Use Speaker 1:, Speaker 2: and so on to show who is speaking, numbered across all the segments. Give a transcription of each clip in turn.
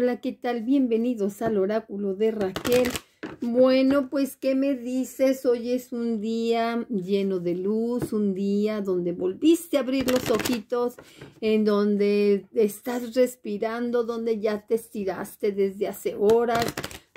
Speaker 1: Hola, ¿qué tal? Bienvenidos al oráculo de Raquel. Bueno, pues, ¿qué me dices? Hoy es un día lleno de luz, un día donde volviste a abrir los ojitos, en donde estás respirando, donde ya te estiraste desde hace horas,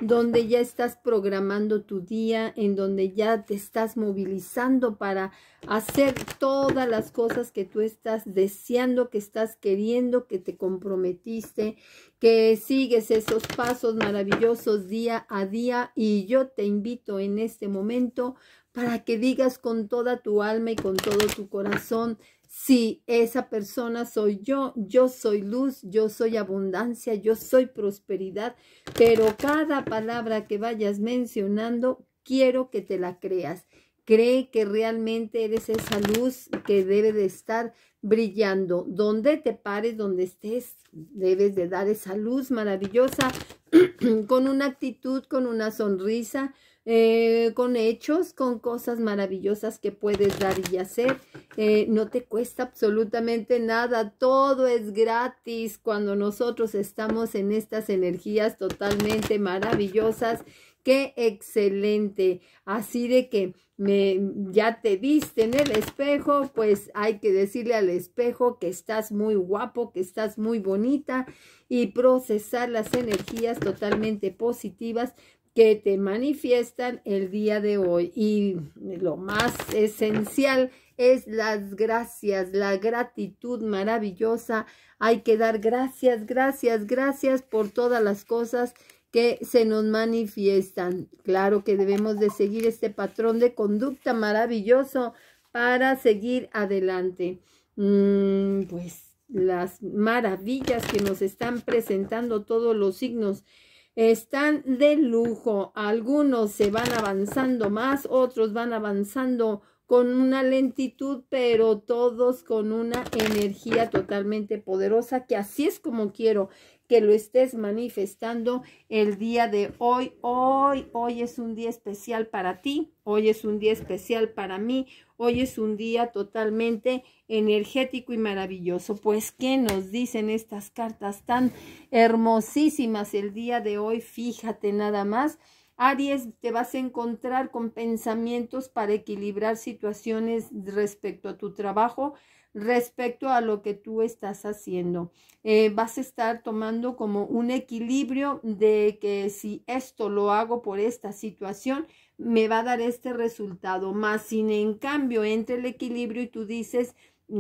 Speaker 1: donde ya estás programando tu día, en donde ya te estás movilizando para hacer todas las cosas que tú estás deseando, que estás queriendo, que te comprometiste, que sigues esos pasos maravillosos día a día y yo te invito en este momento para que digas con toda tu alma y con todo tu corazón, si esa persona soy yo, yo soy luz, yo soy abundancia, yo soy prosperidad, pero cada palabra que vayas mencionando, quiero que te la creas. Cree que realmente eres esa luz que debe de estar brillando. Donde te pares, donde estés, debes de dar esa luz maravillosa con una actitud, con una sonrisa, eh, con hechos, con cosas maravillosas que puedes dar y hacer. Eh, no te cuesta absolutamente nada, todo es gratis cuando nosotros estamos en estas energías totalmente maravillosas. ¡Qué excelente! Así de que me, ya te viste en el espejo, pues hay que decirle al espejo que estás muy guapo, que estás muy bonita y procesar las energías totalmente positivas que te manifiestan el día de hoy. Y lo más esencial es las gracias, la gratitud maravillosa. Hay que dar gracias, gracias, gracias por todas las cosas que se nos manifiestan. Claro que debemos de seguir este patrón de conducta maravilloso para seguir adelante. Mm, pues las maravillas que nos están presentando todos los signos están de lujo. Algunos se van avanzando más, otros van avanzando con una lentitud, pero todos con una energía totalmente poderosa, que así es como quiero que lo estés manifestando el día de hoy. Hoy, hoy es un día especial para ti, hoy es un día especial para mí, Hoy es un día totalmente energético y maravilloso. Pues, ¿qué nos dicen estas cartas tan hermosísimas el día de hoy? Fíjate nada más. Aries, te vas a encontrar con pensamientos para equilibrar situaciones respecto a tu trabajo respecto a lo que tú estás haciendo. Eh, vas a estar tomando como un equilibrio de que si esto lo hago por esta situación, me va a dar este resultado. Más sin en cambio, entre el equilibrio y tú dices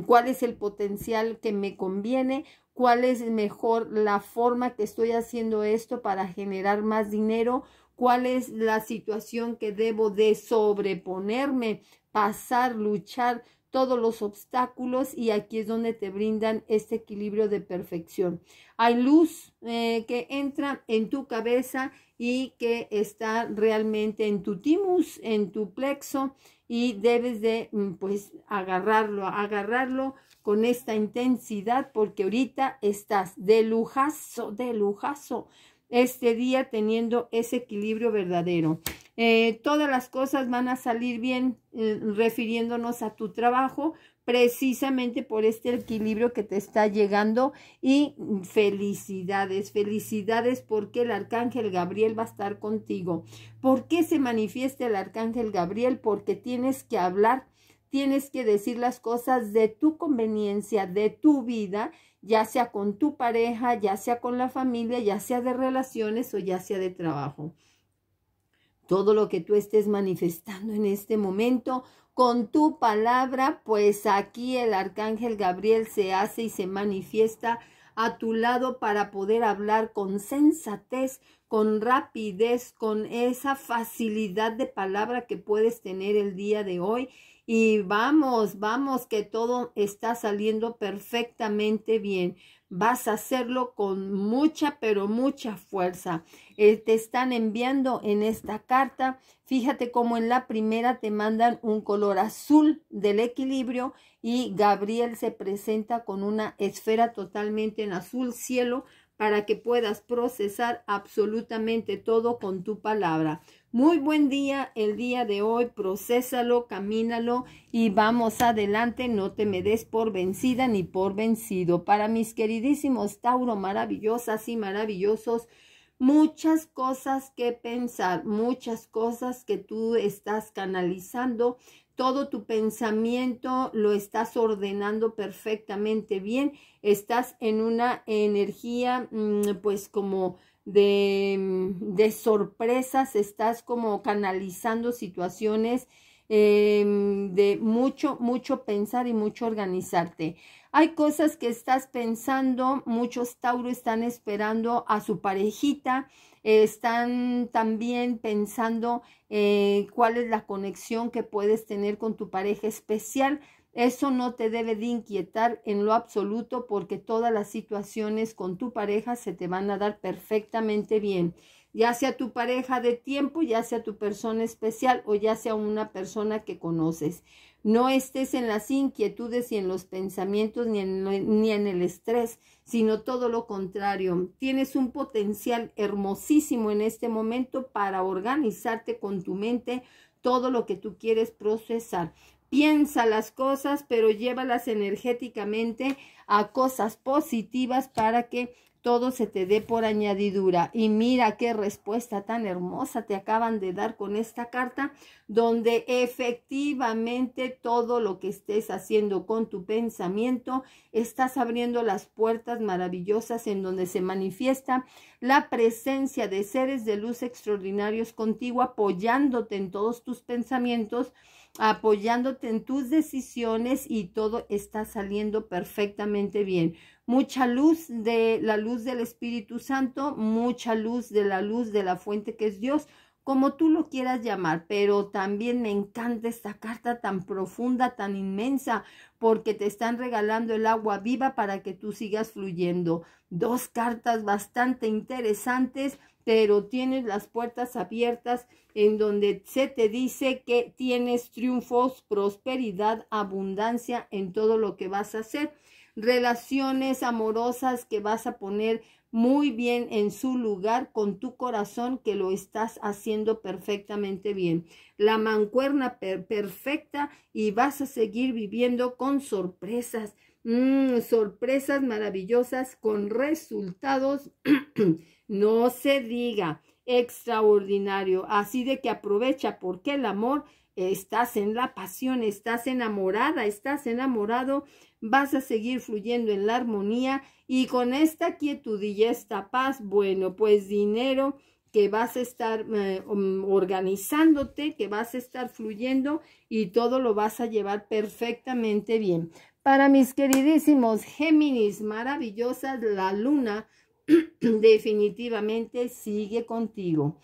Speaker 1: cuál es el potencial que me conviene, cuál es mejor la forma que estoy haciendo esto para generar más dinero, cuál es la situación que debo de sobreponerme, pasar, luchar, todos los obstáculos y aquí es donde te brindan este equilibrio de perfección. Hay luz eh, que entra en tu cabeza y que está realmente en tu timus, en tu plexo y debes de mm, pues agarrarlo, agarrarlo con esta intensidad porque ahorita estás de lujazo, de lujazo este día teniendo ese equilibrio verdadero. Eh, todas las cosas van a salir bien eh, refiriéndonos a tu trabajo precisamente por este equilibrio que te está llegando y felicidades, felicidades porque el arcángel Gabriel va a estar contigo. ¿Por qué se manifiesta el arcángel Gabriel? Porque tienes que hablar, tienes que decir las cosas de tu conveniencia, de tu vida ya sea con tu pareja, ya sea con la familia, ya sea de relaciones o ya sea de trabajo. Todo lo que tú estés manifestando en este momento con tu palabra, pues aquí el arcángel Gabriel se hace y se manifiesta a tu lado para poder hablar con sensatez, con rapidez, con esa facilidad de palabra que puedes tener el día de hoy y vamos, vamos, que todo está saliendo perfectamente bien. Vas a hacerlo con mucha, pero mucha fuerza. Eh, te están enviando en esta carta, fíjate cómo en la primera te mandan un color azul del equilibrio y Gabriel se presenta con una esfera totalmente en azul cielo para que puedas procesar absolutamente todo con tu palabra. Muy buen día el día de hoy, procésalo, camínalo y vamos adelante, no te me des por vencida ni por vencido. Para mis queridísimos Tauro, maravillosas y maravillosos, muchas cosas que pensar, muchas cosas que tú estás canalizando todo tu pensamiento lo estás ordenando perfectamente bien, estás en una energía mm, pues como mm, de, sorpresas, estás como canalizando situaciones eh, mm, de mucho, mucho pensar y mucho organizarte. Hay cosas que estás pensando, muchos Tauro están esperando a su parejita, eh, están también pensando eh, cuál es la conexión que puedes tener con tu pareja especial. Eso no te debe de inquietar en lo absoluto porque todas las situaciones con tu pareja se te van a dar perfectamente bien ya sea tu pareja de tiempo, ya sea tu persona especial o ya sea una persona que conoces. No estés en las inquietudes y en los pensamientos ni en, ni en, el estrés, sino todo lo contrario. Tienes un potencial hermosísimo en este momento para organizarte con tu mente todo lo que tú quieres procesar. Piensa las cosas, pero llévalas energéticamente a cosas positivas para que todo se te dé por añadidura. Y mira qué respuesta tan hermosa te acaban de dar con esta carta, donde efectivamente todo lo que estés haciendo con tu pensamiento, estás abriendo las puertas maravillosas en donde se manifiesta la presencia de seres de luz extraordinarios contigo, apoyándote en todos tus pensamientos apoyándote en tus decisiones y todo está saliendo perfectamente bien. Mucha luz de la luz del Espíritu Santo, mucha luz de la luz de la fuente que es Dios, como tú lo quieras llamar, pero también me encanta esta carta tan profunda, tan inmensa, porque te están regalando el agua viva para que tú sigas fluyendo. Dos cartas bastante interesantes pero tienes las puertas abiertas en donde se te dice que tienes triunfos, prosperidad, abundancia en todo lo que vas a hacer, relaciones amorosas que vas a poner muy bien en su lugar con tu corazón que lo estás haciendo perfectamente bien. La mancuerna perfecta y vas a seguir viviendo con sorpresas, mm, sorpresas maravillosas con resultados No se diga extraordinario. Así de que aprovecha porque el amor, estás en la pasión, estás enamorada, estás enamorado, vas a seguir fluyendo en la armonía y con esta quietud y esta paz, bueno, pues dinero que vas a estar eh, um, organizándote, que vas a estar fluyendo y todo lo vas a llevar perfectamente bien. Para mis queridísimos Géminis, maravillosas, la luna definitivamente sigue contigo.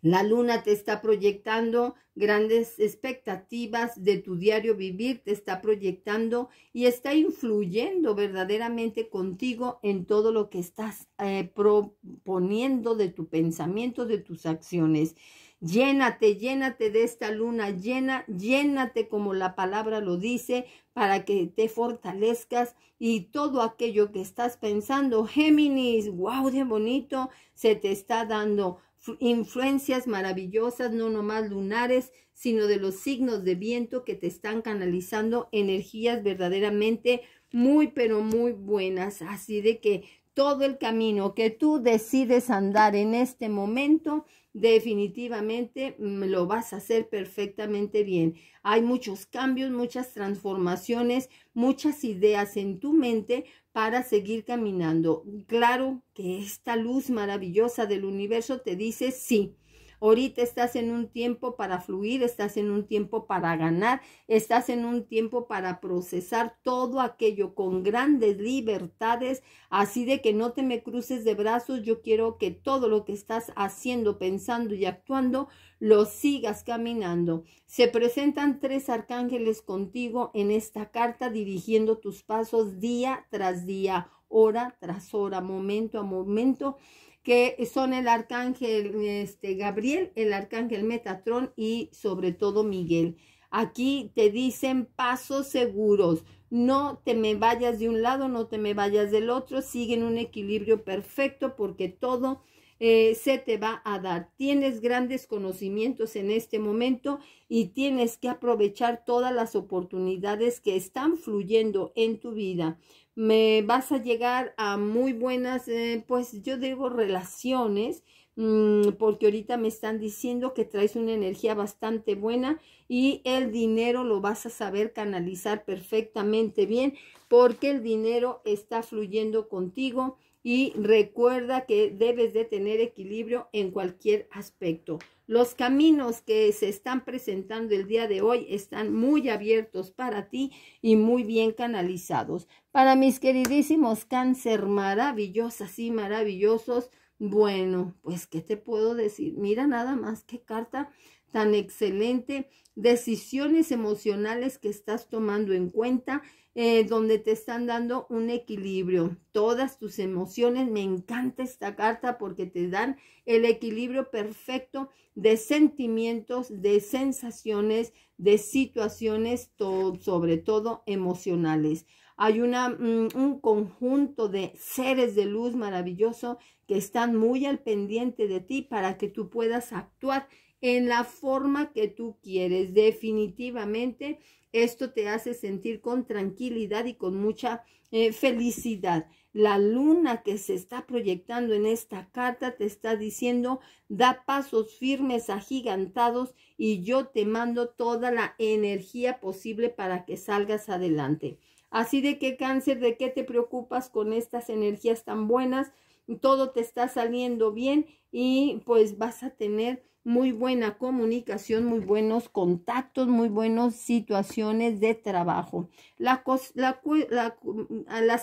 Speaker 1: La luna te está proyectando grandes expectativas de tu diario vivir, te está proyectando y está influyendo verdaderamente contigo en todo lo que estás eh, proponiendo de tu pensamiento, de tus acciones. Llénate, llénate de esta luna, llena, llénate como la palabra lo dice, para que te fortalezcas y todo aquello que estás pensando, Géminis, wow, de bonito, se te está dando influencias maravillosas, no nomás lunares, sino de los signos de viento que te están canalizando energías verdaderamente muy, pero muy buenas. Así de que todo el camino que tú decides andar en este momento, definitivamente mm, lo vas a hacer perfectamente bien. Hay muchos cambios, muchas transformaciones, muchas ideas en tu mente para seguir caminando. Claro que esta luz maravillosa del universo te dice sí. Ahorita estás en un tiempo para fluir, estás en un tiempo para ganar, estás en un tiempo para procesar todo aquello con grandes libertades, así de que no te me cruces de brazos. Yo quiero que todo lo que estás haciendo, pensando y actuando, lo sigas caminando. Se presentan tres arcángeles contigo en esta carta dirigiendo tus pasos día tras día, hora tras hora, momento a momento que son el arcángel este, Gabriel, el arcángel Metatrón y sobre todo Miguel. Aquí te dicen pasos seguros. No te me vayas de un lado, no te me vayas del otro. Sigue en un equilibrio perfecto porque todo eh, se te va a dar. Tienes grandes conocimientos en este momento y tienes que aprovechar todas las oportunidades que están fluyendo en tu vida me vas a llegar a muy buenas, eh, pues yo digo relaciones, mm, porque ahorita me están diciendo que traes una energía bastante buena y el dinero lo vas a saber canalizar perfectamente bien, porque el dinero está fluyendo contigo y recuerda que debes de tener equilibrio en cualquier aspecto. Los caminos que se están presentando el día de hoy están muy abiertos para ti y muy bien canalizados. Para mis queridísimos cáncer maravillosas y maravillosos, bueno, pues ¿qué te puedo decir? Mira nada más qué carta tan excelente, decisiones emocionales que estás tomando en cuenta eh, donde te están dando un equilibrio. Todas tus emociones, me encanta esta carta porque te dan el equilibrio perfecto de sentimientos, de sensaciones, de situaciones, sobre todo emocionales. Hay una, mm, un conjunto de seres de luz maravilloso que están muy al pendiente de ti para que tú puedas actuar en la forma que tú quieres. Definitivamente esto te hace sentir con tranquilidad y con mucha eh, felicidad. La luna que se está proyectando en esta carta te está diciendo, da pasos firmes, agigantados, y yo te mando toda la energía posible para que salgas adelante. Así de que cáncer, ¿de qué te preocupas con estas energías tan buenas? Todo te está saliendo bien y pues vas a tener muy buena comunicación, muy buenos contactos, muy buenas situaciones de trabajo. las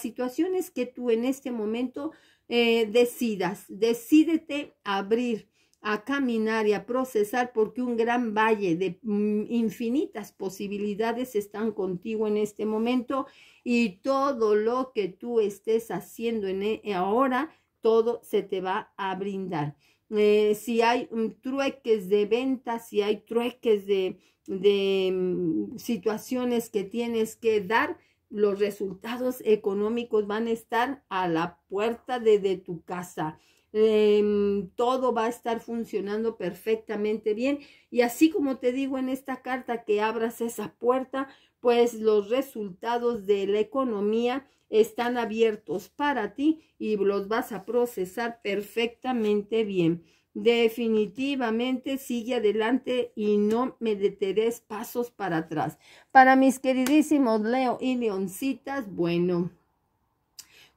Speaker 1: situaciones que tú en este momento eh, decidas, decídete abrir a caminar y a procesar porque un gran valle de mm, infinitas posibilidades están contigo en este momento y todo lo que tú estés haciendo en eh, ahora, todo se te va a brindar. Eh, si hay trueques de ventas, si hay trueques de, de mm, situaciones que tienes que dar, los resultados económicos van a estar a la puerta de, tu casa. Em, todo va a estar funcionando perfectamente bien y así como te digo en esta carta que abras esa puerta pues los resultados de la economía están abiertos para ti y los vas a procesar perfectamente bien. Definitivamente sigue adelante y no me deteres pasos para atrás. Para mis queridísimos Leo y Leoncitas, bueno,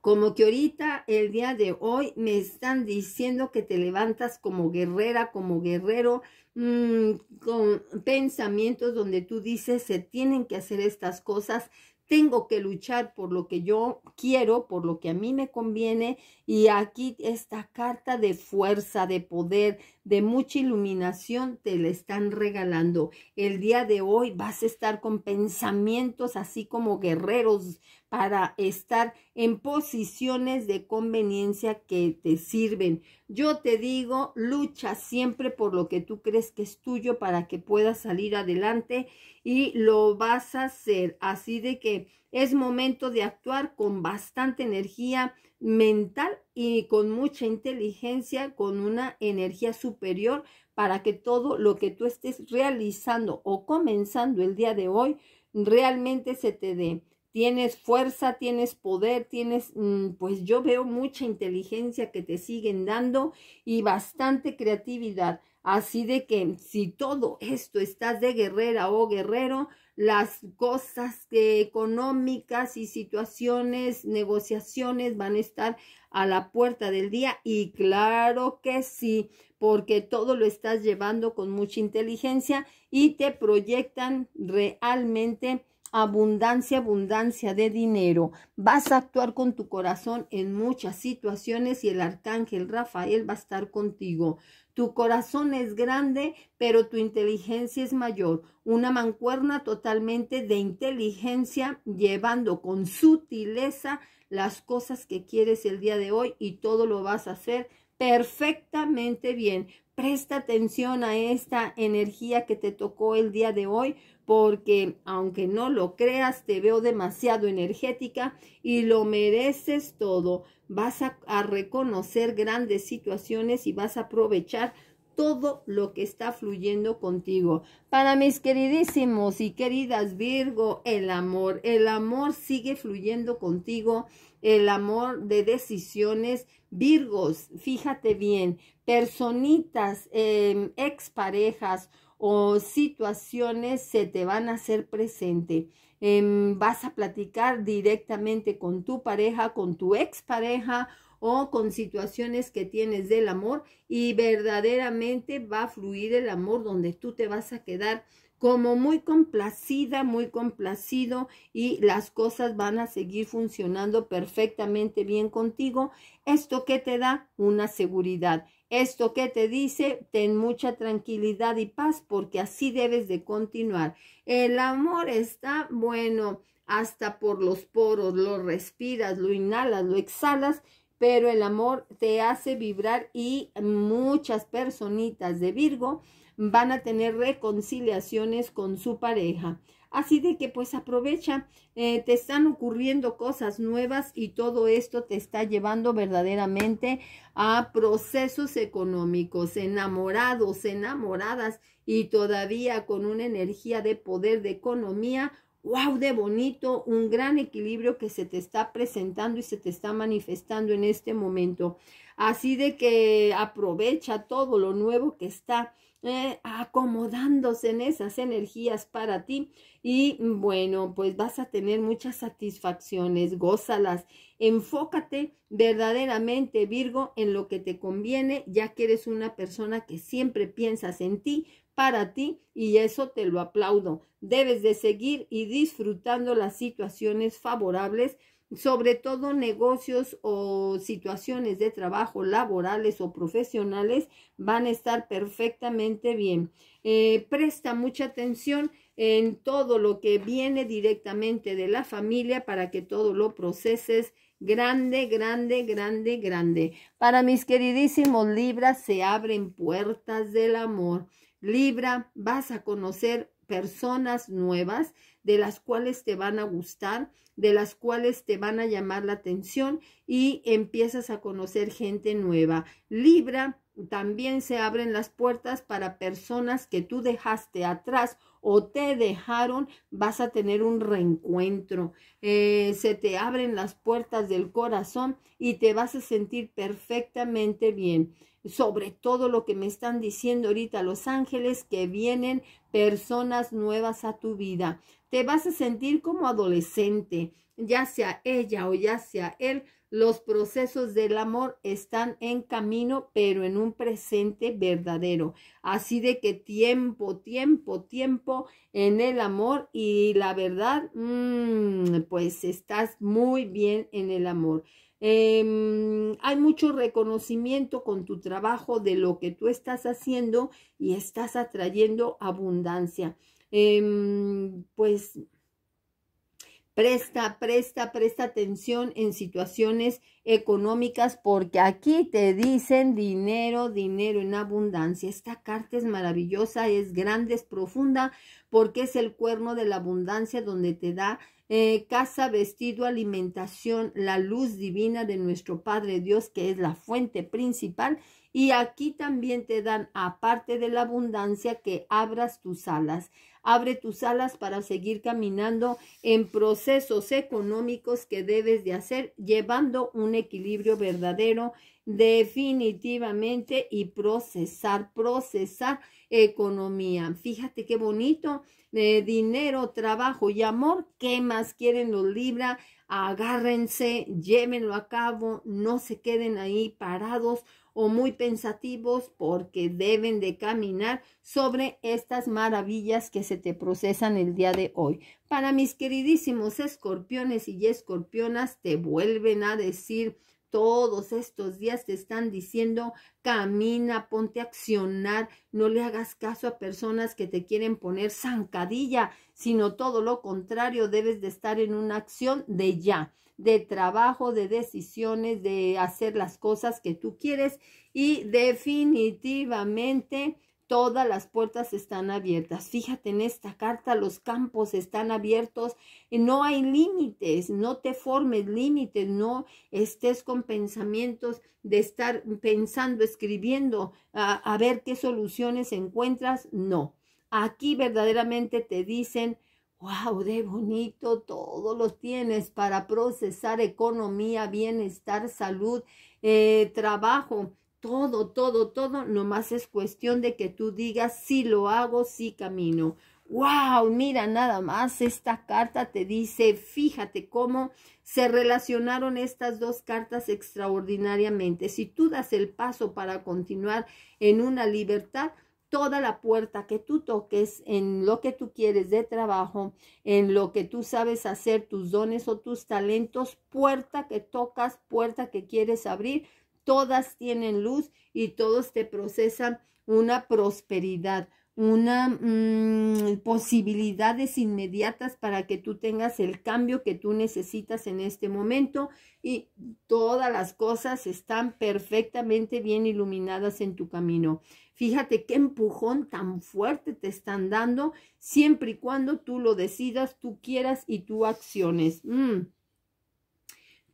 Speaker 1: como que ahorita el día de hoy me están diciendo que te levantas como guerrera, como guerrero, mm, con pensamientos donde tú dices se tienen que hacer estas cosas, tengo que luchar por lo que yo quiero, por lo que a mí me conviene. Y aquí esta carta de fuerza, de poder, de mucha iluminación te la están regalando. El día de hoy vas a estar con pensamientos así como guerreros, para estar en posiciones de conveniencia que te sirven. Yo te digo, lucha siempre por lo que tú crees que es tuyo para que puedas salir adelante y lo vas a hacer. Así de que es momento de actuar con bastante energía mental y con mucha inteligencia, con una energía superior para que todo lo que tú estés realizando o comenzando el día de hoy realmente se te dé tienes fuerza, tienes poder, tienes, mm, pues yo veo mucha inteligencia que te siguen dando y bastante creatividad. Así de que si todo esto estás de guerrera o guerrero, las cosas económicas y situaciones, negociaciones van a estar a la puerta del día y claro que sí, porque todo lo estás llevando con mucha inteligencia y te proyectan realmente abundancia, abundancia de dinero. Vas a actuar con tu corazón en muchas situaciones y el arcángel Rafael va a estar contigo. Tu corazón es grande, pero tu inteligencia es mayor. Una mancuerna totalmente de inteligencia, llevando con sutileza las cosas que quieres el día de hoy y todo lo vas a hacer perfectamente bien, Presta atención a esta energía que te tocó el día de hoy, porque aunque no lo creas, te veo demasiado energética y lo mereces todo. Vas a, reconocer grandes situaciones y vas a aprovechar todo lo que está fluyendo contigo. Para mis queridísimos y queridas Virgo, el amor, el amor sigue fluyendo contigo, el amor de decisiones. Virgos, fíjate bien, personitas, em, exparejas o situaciones se te van a hacer presente. Em, vas a platicar directamente con tu pareja, con tu expareja o con situaciones que tienes del amor y verdaderamente va a fluir el amor donde tú te vas a quedar como muy complacida, muy complacido y las cosas van a seguir funcionando perfectamente bien contigo. Esto que te da una seguridad. Esto que te dice, ten mucha tranquilidad y paz porque así debes de continuar. El amor está bueno hasta por los poros, lo respiras, lo inhalas, lo exhalas, pero el amor te hace vibrar y muchas personitas de Virgo van a tener reconciliaciones con su pareja. Así de que pues aprovecha, eh, te están ocurriendo cosas nuevas y todo esto te está llevando verdaderamente a procesos económicos, enamorados, enamoradas y todavía con una energía de poder, de economía, wow, de bonito, un gran equilibrio que se te está presentando y se te está manifestando en este momento. Así de que aprovecha todo lo nuevo que está eh, acomodándose en esas energías para ti y bueno, pues vas a tener muchas satisfacciones, gózalas, enfócate verdaderamente Virgo en lo que te conviene, ya que eres una persona que siempre piensas en ti, para ti y eso te lo aplaudo. Debes de seguir y disfrutando las situaciones favorables sobre todo negocios o situaciones de trabajo laborales o profesionales, van a estar perfectamente bien. Eh, presta mucha atención en todo lo que viene directamente de la familia para que todo lo proceses grande, grande, grande, grande. Para mis queridísimos Libra, se abren puertas del amor. Libra, vas a conocer personas nuevas, de las cuales te van a gustar, de las cuales te van a llamar la atención y empiezas a conocer gente nueva. Libra, también se abren las puertas para personas que tú dejaste atrás o te dejaron, vas a tener un reencuentro. Eh, se te abren las puertas del corazón y te vas a sentir perfectamente bien sobre todo lo que me están diciendo ahorita los ángeles, que vienen personas nuevas a tu vida. Te vas a sentir como adolescente, ya sea ella o ya sea él. Los procesos del amor están en camino, pero en un presente verdadero. Así de que tiempo, tiempo, tiempo en el amor y la verdad, mm, pues estás muy bien en el amor. Em, hay mucho reconocimiento con tu trabajo de lo que tú estás haciendo y estás atrayendo abundancia. Em, pues presta, presta, presta atención en situaciones económicas porque aquí te dicen dinero, dinero en abundancia. Esta carta es maravillosa, es grande, es profunda porque es el cuerno de la abundancia donde te da eh, casa, vestido, alimentación, la luz divina de nuestro Padre Dios, que es la fuente principal. Y aquí también te dan, aparte de la abundancia, que abras tus alas. Abre tus alas para seguir caminando en procesos económicos que debes de hacer, llevando un equilibrio verdadero definitivamente y procesar, procesar economía. Fíjate qué bonito. Eh, dinero, trabajo y amor. ¿Qué más quieren los Libra? Agárrense, llévenlo a cabo, no se queden ahí parados o muy pensativos porque deben de caminar sobre estas maravillas que se te procesan el día de hoy. Para mis queridísimos escorpiones y escorpionas, te vuelven a decir, todos estos días te están diciendo, camina, ponte a accionar, no le hagas caso a personas que te quieren poner zancadilla, sino todo lo contrario, debes de estar en una acción de ya, de trabajo, de decisiones, de hacer las cosas que tú quieres y definitivamente todas las puertas están abiertas. Fíjate en esta carta, los campos están abiertos, no hay límites, no te formes límites, no estés con pensamientos de estar pensando, escribiendo, a, ver qué soluciones encuentras, no. Aquí verdaderamente te dicen, wow, de bonito, todo lo tienes para procesar economía, bienestar, salud, eh, trabajo, todo, todo, todo, nomás es cuestión de que tú digas, sí lo hago, sí camino. ¡Wow! Mira, nada más esta carta te dice, fíjate cómo se relacionaron estas dos cartas extraordinariamente. Si tú das el paso para continuar en una libertad, toda la puerta que tú toques en lo que tú quieres de trabajo, en lo que tú sabes hacer, tus dones o tus talentos, puerta que tocas, puerta que quieres abrir, todas tienen luz y todos te procesan una prosperidad, una mm, posibilidades inmediatas para que tú tengas el cambio que tú necesitas en este momento y todas las cosas están perfectamente bien iluminadas en tu camino. Fíjate qué empujón tan fuerte te están dando siempre y cuando tú lo decidas, tú quieras y tú acciones. Mm.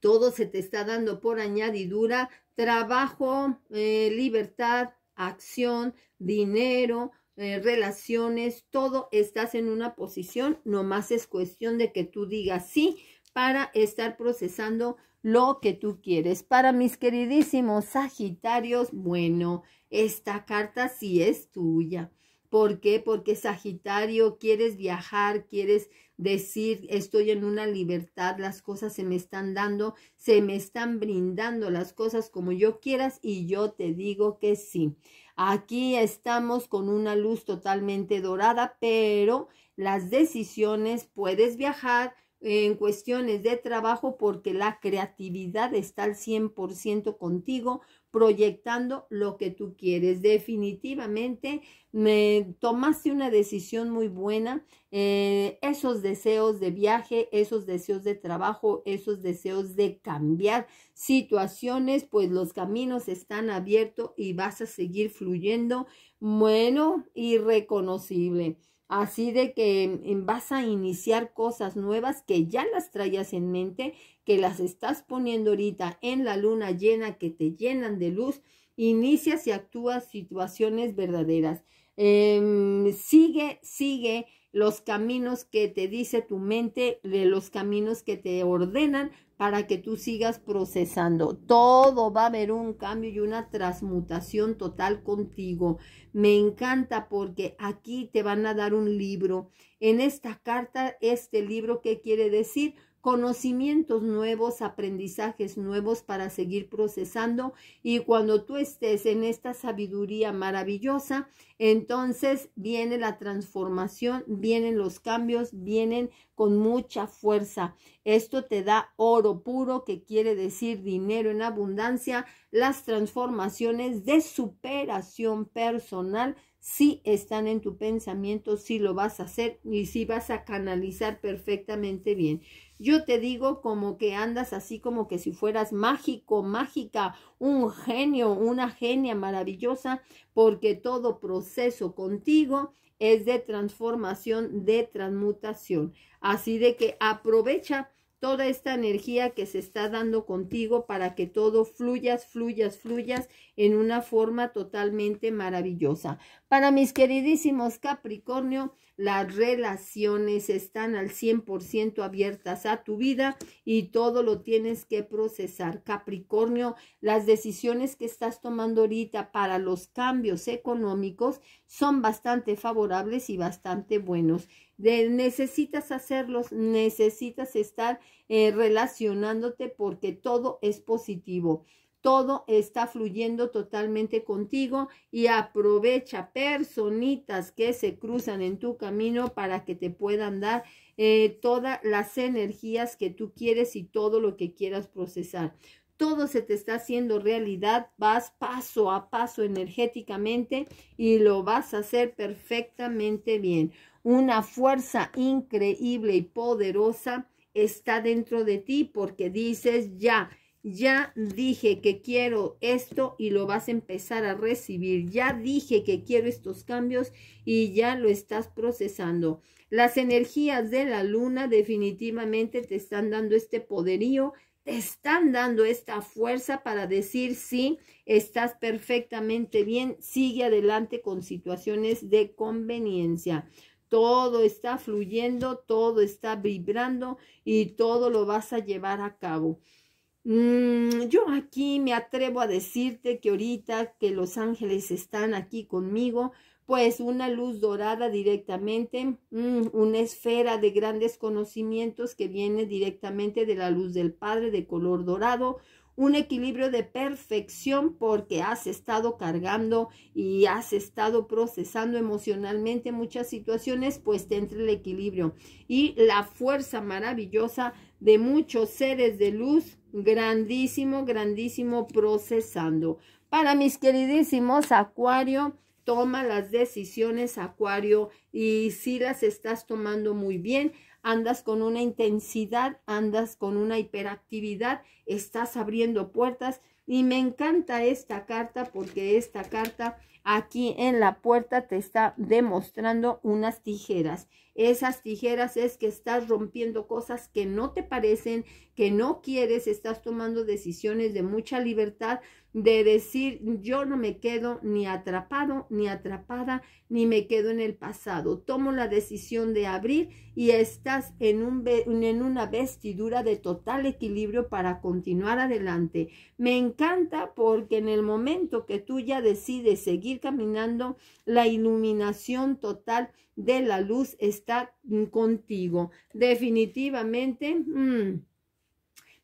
Speaker 1: todo se te está dando por añadidura, trabajo, eh, libertad, acción, dinero, eh, relaciones, todo estás en una posición, nomás es cuestión de que tú digas sí para estar procesando lo que tú quieres. Para mis queridísimos Sagitarios, bueno, esta carta sí es tuya. ¿Por qué? Porque Sagitario, quieres viajar, quieres decir, estoy en una libertad, las cosas se me están dando, se me están brindando las cosas como yo quieras y yo te digo que sí. Aquí estamos con una luz totalmente dorada, pero las decisiones, puedes viajar, en cuestiones de trabajo porque la creatividad está al 100% contigo, proyectando lo que tú quieres. Definitivamente me tomaste una decisión muy buena. Eh, esos deseos de viaje, esos deseos de trabajo, esos deseos de cambiar situaciones, pues los caminos están abiertos y vas a seguir fluyendo bueno y reconocible. Así de que em, em, vas a iniciar cosas nuevas que ya las traías en mente, que las estás poniendo ahorita en la luna llena, que te llenan de luz. Inicias y actúas situaciones verdaderas. Em, sigue, sigue los caminos que te dice tu mente, de los caminos que te ordenan para que tú sigas procesando. Todo va a haber un cambio y una transmutación total contigo. Me encanta porque aquí te van a dar un libro. En esta carta, este libro, ¿qué quiere decir? conocimientos nuevos, aprendizajes nuevos para seguir procesando y cuando tú estés en esta sabiduría maravillosa, entonces viene la transformación, vienen los cambios, vienen con mucha fuerza. Esto te da oro puro, que quiere decir dinero en abundancia, las transformaciones de superación personal si están en tu pensamiento, si lo vas a hacer y si vas a canalizar perfectamente bien. Yo te digo como que andas así como que si fueras mágico, mágica, un genio, una genia maravillosa, porque todo proceso contigo es de transformación, de transmutación. Así de que aprovecha toda esta energía que se está dando contigo para que todo fluyas, fluyas, fluyas en una forma totalmente maravillosa. Para mis queridísimos Capricornio, las relaciones están al 100% abiertas a tu vida y todo lo tienes que procesar. Capricornio, las decisiones que estás tomando ahorita para los cambios económicos son bastante favorables y bastante buenos. necesitas hacerlos, necesitas estar eh, relacionándote porque todo es positivo todo está fluyendo totalmente contigo y aprovecha personitas que se cruzan en tu camino para que te puedan dar eh, todas las energías que tú quieres y todo lo que quieras procesar. Todo se te está haciendo realidad, vas paso a paso energéticamente y lo vas a hacer perfectamente bien. Una fuerza increíble y poderosa está dentro de ti porque dices ya ya dije que quiero esto y lo vas a empezar a recibir. Ya dije que quiero estos cambios y ya lo estás procesando. Las energías de la luna definitivamente te están dando este poderío, te están dando esta fuerza para decir sí, estás perfectamente bien, sigue adelante con situaciones de conveniencia. Todo está fluyendo, todo está vibrando y todo lo vas a llevar a cabo. Mm, yo aquí me atrevo a decirte que ahorita que los ángeles están aquí conmigo, pues una luz dorada directamente, mm, una esfera de grandes conocimientos que viene directamente de la luz del Padre de color dorado, un equilibrio de perfección porque has estado cargando y has estado procesando emocionalmente muchas situaciones, pues te entra el equilibrio y la fuerza maravillosa de muchos seres de luz, grandísimo, grandísimo procesando. Para mis queridísimos Acuario, toma las decisiones Acuario y si las estás tomando muy bien, andas con una intensidad, andas con una hiperactividad, estás abriendo puertas y me encanta esta carta porque esta carta aquí en la puerta te está demostrando unas tijeras. Esas tijeras es que estás rompiendo cosas que no te parecen, que no quieres, estás tomando decisiones de mucha libertad, de decir, yo no me quedo ni atrapado, ni atrapada, ni me quedo en el pasado. Tomo la decisión de abrir y estás en, un, en una vestidura de total equilibrio para continuar adelante. Me encanta porque en el momento que tú ya decides seguir caminando, la iluminación total de la luz está contigo. Definitivamente. Mm,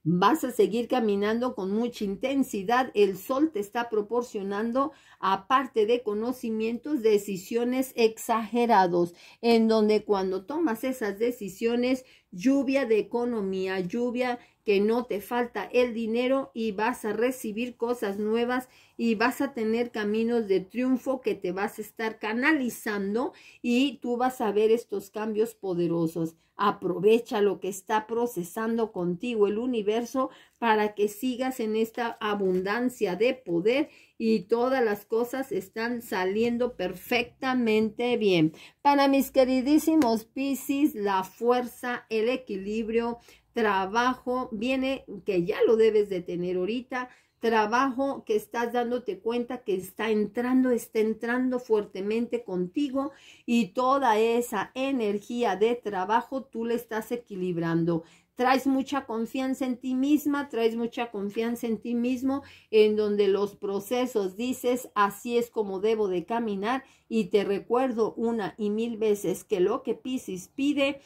Speaker 1: vas a seguir caminando con mucha intensidad. El sol te está proporcionando, aparte de conocimientos, decisiones exagerados, en donde cuando tomas esas decisiones, lluvia de economía, lluvia que no te falta el dinero y vas a recibir cosas nuevas y vas a tener caminos de triunfo que te vas a estar canalizando y tú vas a ver estos cambios poderosos. Aprovecha lo que está procesando contigo el universo para que sigas en esta abundancia de poder y todas las cosas están saliendo perfectamente bien. Para mis queridísimos Piscis, la fuerza, el equilibrio, trabajo viene que ya lo debes de tener ahorita, trabajo que estás dándote cuenta que está entrando, está entrando fuertemente contigo y toda esa energía de trabajo tú le estás equilibrando. Traes mucha confianza en ti misma, traes mucha confianza en ti mismo, en donde los procesos dices, así es como debo de caminar. Y te recuerdo una y mil veces que lo que Pisces pide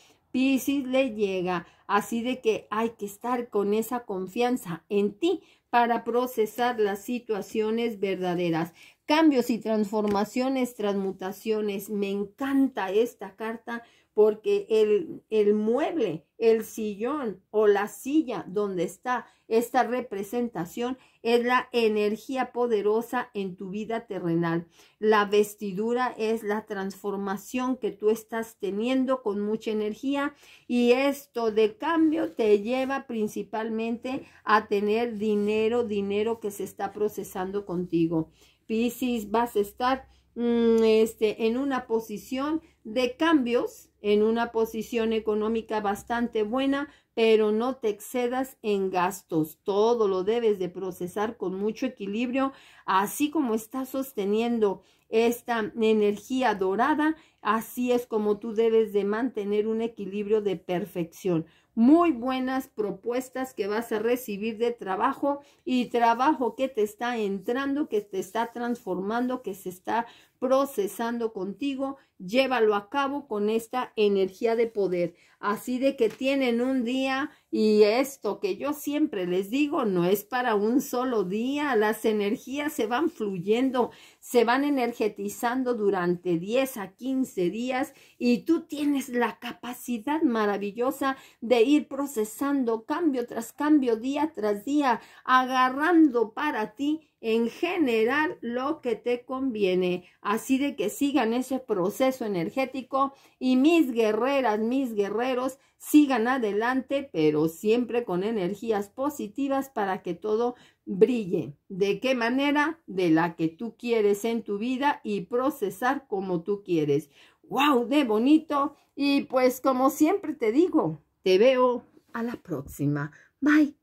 Speaker 1: si le llega. Así de que hay que estar con esa confianza en ti para procesar las situaciones verdaderas cambios y transformaciones, transmutaciones. Me encanta esta carta porque el, el, mueble, el sillón o la silla donde está esta representación es la energía poderosa en tu vida terrenal. La vestidura es la transformación que tú estás teniendo con mucha energía y esto de cambio te lleva principalmente a tener dinero, dinero que se está procesando contigo. Piscis, vas a estar mm, este, en una posición de cambios, en una posición económica bastante buena, pero no te excedas en gastos. Todo lo debes de procesar con mucho equilibrio, así como estás sosteniendo esta energía dorada, así es como tú debes de mantener un equilibrio de perfección muy buenas propuestas que vas a recibir de trabajo y trabajo que te está entrando, que te está transformando, que se está procesando contigo. Llévalo a cabo con esta energía de poder. Así de que tienen un día y esto que yo siempre les digo, no es para un solo día. Las energías se van fluyendo, se van energetizando durante 10 a 15 días y tú tienes la capacidad maravillosa de ir procesando cambio tras cambio, día tras día, agarrando para ti en general lo que te conviene. Así de que sigan ese proceso energético y mis guerreras, mis guerreros, sigan adelante, pero siempre con energías positivas para que todo brille. ¿De qué manera? De la que tú quieres en tu vida y procesar como tú quieres. ¡Wow! ¡De bonito! Y pues como siempre te digo, te veo a la próxima. Bye.